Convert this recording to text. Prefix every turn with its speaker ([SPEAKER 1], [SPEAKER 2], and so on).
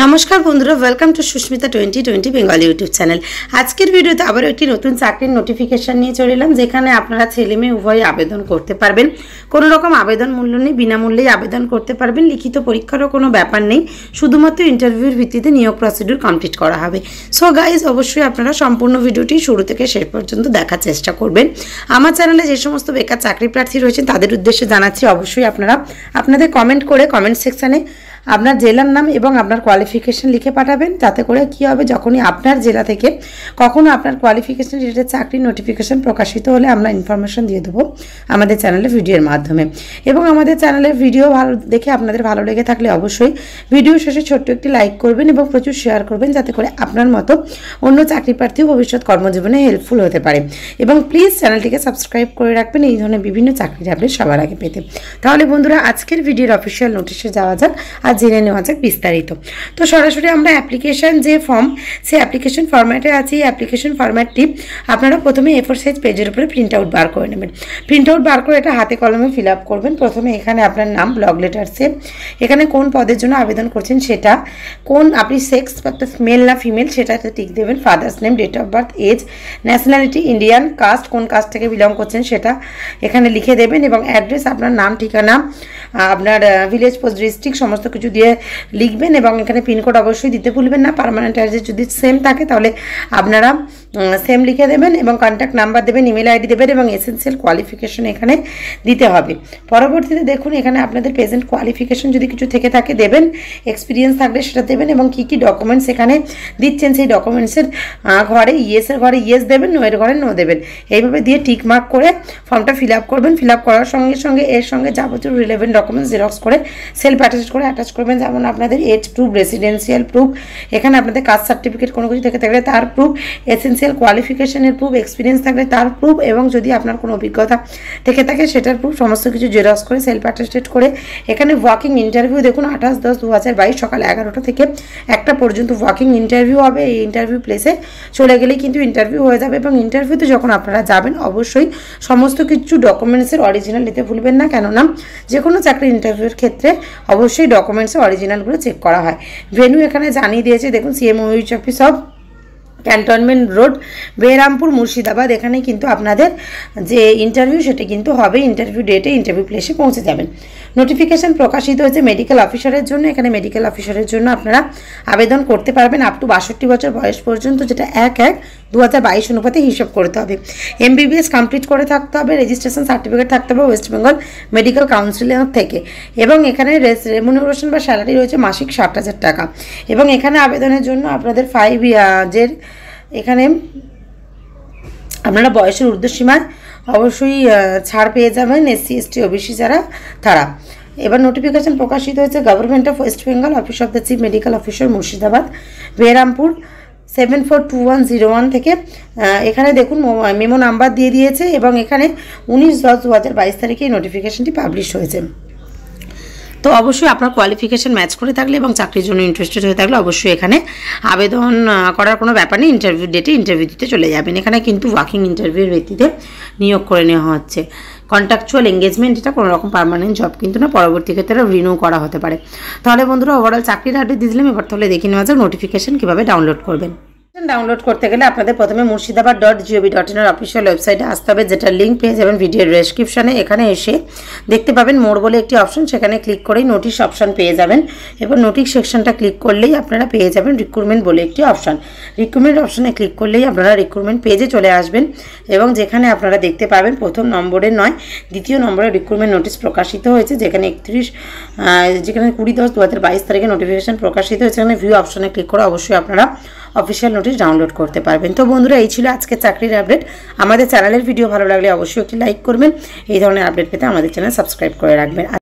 [SPEAKER 1] নমস্কার বন্ধুরা welcome to Susmita twenty twenty Bengali YouTube channel আজকের ভিডিওতে আবার একটি নতুন চাকরির নোটিফিকেশান নিয়ে চলিলাম যেখানে আপনারা ছেলে মেয়ে উভয় আবেদন করতে পারবেন কোনো রকম আবেদন মূল্য নেই বিনামূল্যেই আবেদন করতে পারবেন লিখিত পরীক্ষারও কোনো ব্যাপার নেই শুধুমাত্র ইন্টারভিউর ভিত্তিতে নিয়োগ প্রসিডিউর কমপ্লিট করা হবে সো গাইজ অবশ্যই আপনারা সম্পূর্ণ ভিডিওটি শুরু থেকে শেষ পর্যন্ত দেখার চেষ্টা করবেন আমার চ্যানেলে যে সমস্ত বেকার চাকরি প্রার্থী রয়েছেন তাদের উদ্দেশ্যে জানাচ্ছি অবশ্যই আপনারা আপনাদের কমেন্ট করে কমেন্ট সেকশানে আপনার জেলার নাম এবং আপনার কোয়ালিফিকেশান লিখে পাঠাবেন তাতে করে কি হবে যখনই আপনার জেলা থেকে কখনও আপনার কোয়ালিফিকেশান রিলেটেড চাকরির নোটিফিকেশান প্রকাশিত হলে আমরা ইনফরমেশান দিয়ে দেবো আমাদের চ্যানেলে ভিডিওর মাধ্যমে এবং আমাদের চ্যানেলের ভিডিও ভালো দেখে আপনাদের ভালো লেগে থাকলে অবশ্যই ভিডিও শেষে ছোট্ট একটি লাইক করবেন এবং প্রচুর শেয়ার করবেন যাতে করে আপনার মতো অন্য চাকরি প্রার্থীও ভবিষ্যৎ কর্মজীবনে হেল্পফুল হতে পারে এবং প্লিজ চ্যানেলটিকে সাবস্ক্রাইব করে রাখবেন এই ধরনের বিভিন্ন চাকরির আপনি সবার আগে পেতে তাহলে বন্ধুরা আজকের ভিডিওর অফিসিয়াল নোটিশে যাওয়া যাক আর জেনে নেওয়া যাক বিস্তারিত তো সরাসরি আমরা অ্যাপ্লিকেশান যে ফর্ম সেই অ্যাপ্লিকেশন ফর্ম্যাটে আছে এই অ্যাপ্লিকেশন ফর্ম্যাটটি আপনারা প্রথমে এ ফোর সাইজ পেজের উপরে প্রিন্ট আউট বার করে নেবেন প্রিন্ট আউট বার করে এটা হাতে কলমে ফিল আপ করবেন প্রথমে এখানে আপনার নাম ব্লগ লেটার্সে এখানে কোন পদের জন্য আবেদন করছেন সেটা কোন আপনি সেক্স অর্থাৎ মেল না ফিমেল সেটাতে টিক দেবেন father's name date of birth age nationality Indian caste কোন কাস্ট থেকে বিলং করছেন সেটা এখানে লিখে দেবেন এবং অ্যাড্রেস আপনার নাম ঠিকানা আপনার ভিলেজ পোস্ট ডিস্ট্রিক্ট সমস্ত কিছু কিছু দিয়ে লিখবেন এবং এখানে পিনকোড অবশ্যই দিতে ভুলবেন না পারমানেন্ট অ্যাড্রেস যদি সেম থাকে তাহলে আপনারা সেম লিখে দেবেন এবং কন্ট্যাক্ট নাম্বার দেবেন ইমেল আইডি দেবেন এবং এসেন্সিয়াল কোয়ালিফিকেশন এখানে দিতে হবে পরবর্তীতে দেখুন এখানে আপনাদের প্রেজেন্ট কোয়ালিফিকেশন যদি কিছু থেকে থাকে দেবেন এক্সপিরিয়েন্স থাকলে সেটা দেবেন এবং কি কি ডকুমেন্টস এখানে দিচ্ছেন সেই ডকুমেন্টসের ঘরে ইয়েসের ঘরে ইয়েস দেবেন নোয়ের ঘরে নো দেবেন এইভাবে দিয়ে টিক মার্ক করে ফর্মটা ফিল আপ করবেন ফিল আপ করার সঙ্গে সঙ্গে এর সঙ্গে যাবতীয় রিলেভেন্ট ডকুমেন্টস জেরক্স করে সেলফ অ্যাটাচ করে অ্যাটাচ করবেন যেমন আপনাদের এজ প্রুফ রেসিডেন্সিয়াল প্রুফ এখানে আপনাদের কাস্ট সার্টিফিকেট কোনো কিছু থেকে থাকলে তার প্রুফ এসেন্সিয়াল কোয়ালিফিকেশনের প্রুফ এক্সপিরিয়েন্স থাকলে তার প্রুফ এবং যদি আপনার কোনো অভিজ্ঞতা থেকে থাকে সেটার প্রুফ সমস্ত কিছু জেরক্স করে সেলফ অ্যাটেস্টেড করে এখানে ওয়াকিং ইন্টারভিউ দেখুন আঠাশ দশ দু হাজার বাইশ সকাল এগারোটা থেকে একটা পর্যন্ত ওয়াকিং ইন্টারভিউ হবে এই ইন্টারভিউ প্লেসে চলে গেলেই কিন্তু ইন্টারভিউ হয়ে যাবে এবং ইন্টারভিউতে যখন আপনারা যাবেন অবশ্যই সমস্ত কিছু ডকুমেন্টসের অরিজিনাল নিতে ভুলবেন না কেননা যে কোনো চাকরির ইন্টারভিউর ক্ষেত্রে অবশ্যই ডকুমেন্ট ডকুমেন্টসে অরিজিনালগুলো চেক করা হয় ভেনু এখানে জানিয়ে দিয়েছে দেখুন C M O H office of cantonment road Berhampore Murshidabad এখানে কিন্তু আপনাদের যে ইন্টারভিউ সেটা কিন্তু হবে ইন্টারভিউ ডেটে ইন্টারভিউ প্লেসে পৌঁছে যাবেন নোটিফিকেশান প্রকাশিত হয়েছে মেডিকেল অফিসারের জন্য এখানে মেডিকেল অফিসারের জন্য আপনারা আবেদন করতে পারবেন আপ টু বাষট্টি বছর বয়স পর্যন্ত যেটা এক এক দু অনুপাতে হিসাব করতে হবে এমবিবিএস কমপ্লিট করে থাকতে হবে রেজিস্ট্রেশন সার্টিফিকেট থাকতে হবে ওয়েস্ট বেঙ্গল মেডিকেল কাউন্সিলের থেকে এবং এখানে রেমুনারেশন বা স্যালারি রয়েছে মাসিক ষাট হাজার টাকা এবং এখানে আবেদনের জন্য আপনাদের ফাইভ ইয়ার্সের এখানে আপনারা বয়সের ঊর্ধ্বসীমায় অবশ্যই ছাড় পেয়ে যাবেন এস সি এসটি ওবিসি যারা তারা এবার নোটিফিকেশন প্রকাশিত হয়েছে government of West Bengal office of the chief medical officer Murshidabad Berhampore seven four two one zero one থেকে এখানে দেখুন মেমো নাম্বার দিয়ে দিয়েছে এবং এখানে উনিশ দশ দু হাজার বাইশ তারিখে এই নোটিফিকেশনটি পাবলিশ হয়েছে তো অবশ্যই আপনার কোয়ালিফিকেশান ম্যাচ করে থাকলে এবং চাকরির জন্য ইন্টারেস্টেড হয়ে থাকলে অবশ্যই এখানে আবেদন করার কোনো ব্যাপার নেই ইন্টারভিউ ডেটে ইন্টারভিউ দিতে চলে যাবেন এখানে কিন্তু ওয়াকিং ইন্টারভিউর ভিত্তিতে নিয়োগ করে নেওয়া হচ্ছে কন্ট্রাকচুয়াল এঙ্গেজমেন্ট এটা কোনো রকম পারমানেন্ট জব কিন্তু না পরবর্তী ক্ষেত্রে রিনিউ করা হতে পারে তাহলে বন্ধুরা ওভারঅল চাকরির আপডেট দিলাম এবার তাহলে দেখে নেওয়া যাক নোটিফিকেশান কীভাবে ডাউনলোড করবেন ডাউনলোড করতে গেলে আপনাদের প্রথমে মুর্শিদাবাদ ডট জিওবি ডট ইনের অফিসিয়াল ওয়েবসাইটে আসতে হবে যেটা লিঙ্ক পেয়ে যাবেন ভিডিওর ডেসক্রিপশানে এখানে এসে দেখতে পাবেন মোর বলে একটি অপশন সেখানে ক্লিক করেই নোটিশ অপশান পেয়ে যাবেন এবং নোটিশ সেকশনটা ক্লিক করলেই আপনারা পেয়ে যাবেন রিক্রুটমেন্ট বলে একটি অপশান রিক্রুটমেন্ট অপশানে ক্লিক করলেই আপনারা রিক্রুটমেন্ট পেজে চলে আসবেন এবং যেখানে আপনারা দেখতে পাবেন প্রথম নম্বরে নয় দ্বিতীয় নম্বরে রিক্রুটমেন্ট নোটিশ প্রকাশিত হয়েছে যেখানে একত্রিশ যেখানে কুড়ি দশ দু হাজার বাইশ তারিখে নোটিফিকেশান প্রকাশিত হয়েছে সেখানে ভিউ অপশানে ক্লিক করে অবশ্যই আপনারা অফিসিয়াল নোটিশ ডাউনলোড করতে পারবেন তো বন্ধুরা এই ছিল আজকে চাকরির আপডেট আমাদের চ্যানেলের ভিডিও ভালো লাগলে অবশ্যই একটি লাইক করবেন এই ধরনের আপডেট পেতে আমাদের চ্যানেল সাবস্ক্রাইব করে রাখবেন